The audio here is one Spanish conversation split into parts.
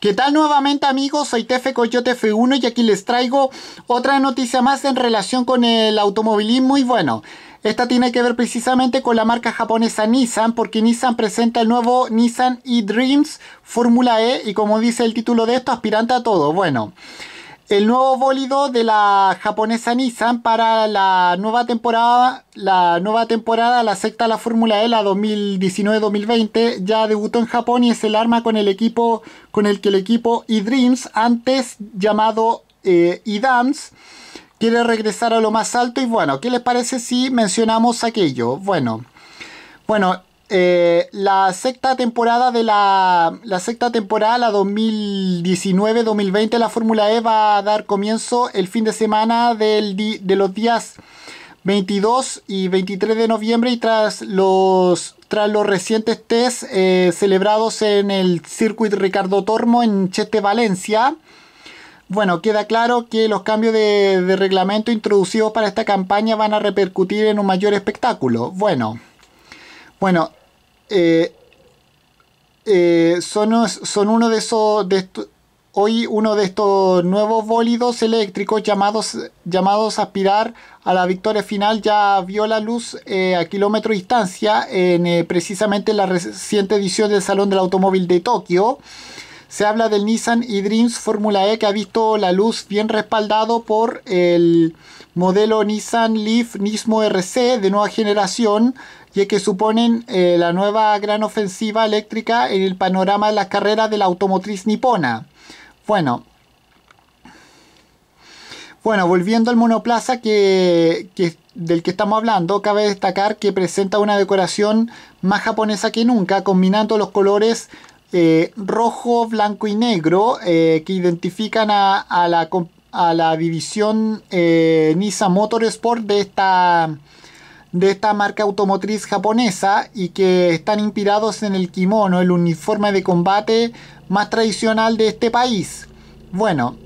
¿Qué tal nuevamente amigos? Soy Tefe Coyote F1 y aquí les traigo otra noticia más en relación con el automovilismo y bueno, esta tiene que ver precisamente con la marca japonesa Nissan porque Nissan presenta el nuevo Nissan e-Dreams Fórmula E y como dice el título de esto, aspirante a todo. Bueno el nuevo bólido de la japonesa Nissan para la nueva temporada, la nueva temporada, la secta de la Fórmula E, la 2019-2020, ya debutó en Japón y es el arma con el equipo con el que el equipo eDreams, antes llamado e quiere regresar a lo más alto y bueno, ¿qué les parece si mencionamos aquello? Bueno, bueno, eh, la sexta temporada de la, la sexta temporada, la 2019-2020, la Fórmula E va a dar comienzo el fin de semana de los días 22 y 23 de noviembre y tras los, tras los recientes test eh, celebrados en el circuito Ricardo Tormo en Cheste, Valencia. Bueno, queda claro que los cambios de reglamento introducidos para esta campaña van a repercutir en un mayor espectáculo. Bueno. Bueno, eh, eh, son, uno de esos... De hoy uno de estos nuevos bólidos eléctricos llamados, llamados a aspirar a la victoria final ya vio la luz eh, a kilómetro distancia en precisamente la reciente edición del Salón del Automóvil de Tokio se habla del Nissan e-Dreams Fórmula E que ha visto la luz bien respaldado por el modelo Nissan Leaf Nismo RC de nueva generación y que suponen eh, la nueva gran ofensiva eléctrica en el panorama de las carreras de la automotriz nipona. Bueno, bueno, volviendo al monoplaza que, del que estamos hablando, cabe destacar que presenta una decoración más japonesa que nunca, combinando los colores eh, rojo, blanco y negro eh, que identifican a, la, división eh, Nissan Motorsport de esta, de esta marca automotriz japonesa y que están inspirados en el kimono, el uniforme de combate más tradicional de este país. Bueno,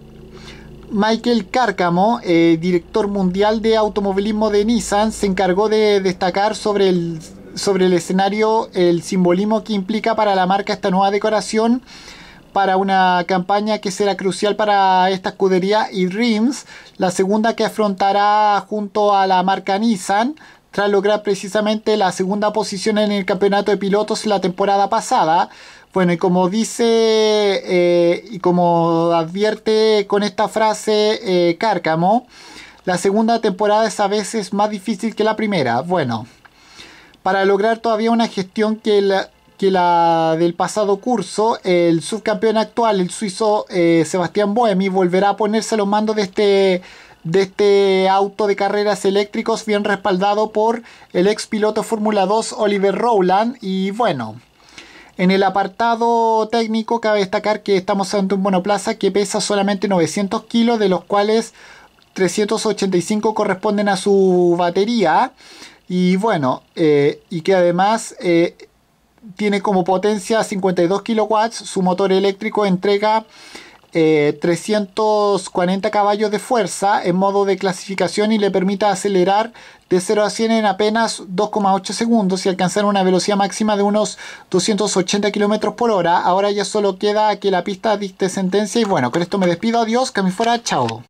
Michael Cárcamo, director mundial de automovilismo de Nissan, se encargó de destacar sobre el sobre el escenario el simbolismo que implica para la marca esta nueva decoración para una campaña que será crucial para esta escudería y Dreams, la segunda que afrontará junto a la marca Nissan tras lograr precisamente la segunda posición en el campeonato de pilotos la temporada pasada. Bueno, y como dice eh, y como advierte con esta frase eh, Cárcamo, la segunda temporada es a veces más difícil que la primera. Bueno, para lograr todavía una gestión que la, que la del pasado curso, el subcampeón actual, el suizo eh, Sebastián Boemi, volverá a ponerse a los mandos de este, de este auto de carreras eléctricos, bien respaldado por el ex piloto Fórmula 2 Oliver Rowland. Y bueno, en el apartado técnico cabe destacar que estamos ante un monoplaza que pesa solamente 900 kilos, de los cuales 385 corresponden a su batería. Y bueno, eh, y que además eh, tiene como potencia 52 kilowatts, su motor eléctrico entrega 340 eh, caballos de fuerza en modo de clasificación y le permite acelerar de 0 a 100 en apenas 2,8 segundos y alcanzar una velocidad máxima de unos 280 km por hora. Ahora ya solo queda que la pista diste sentencia y bueno, con esto me despido, adiós, que me fuera, chao.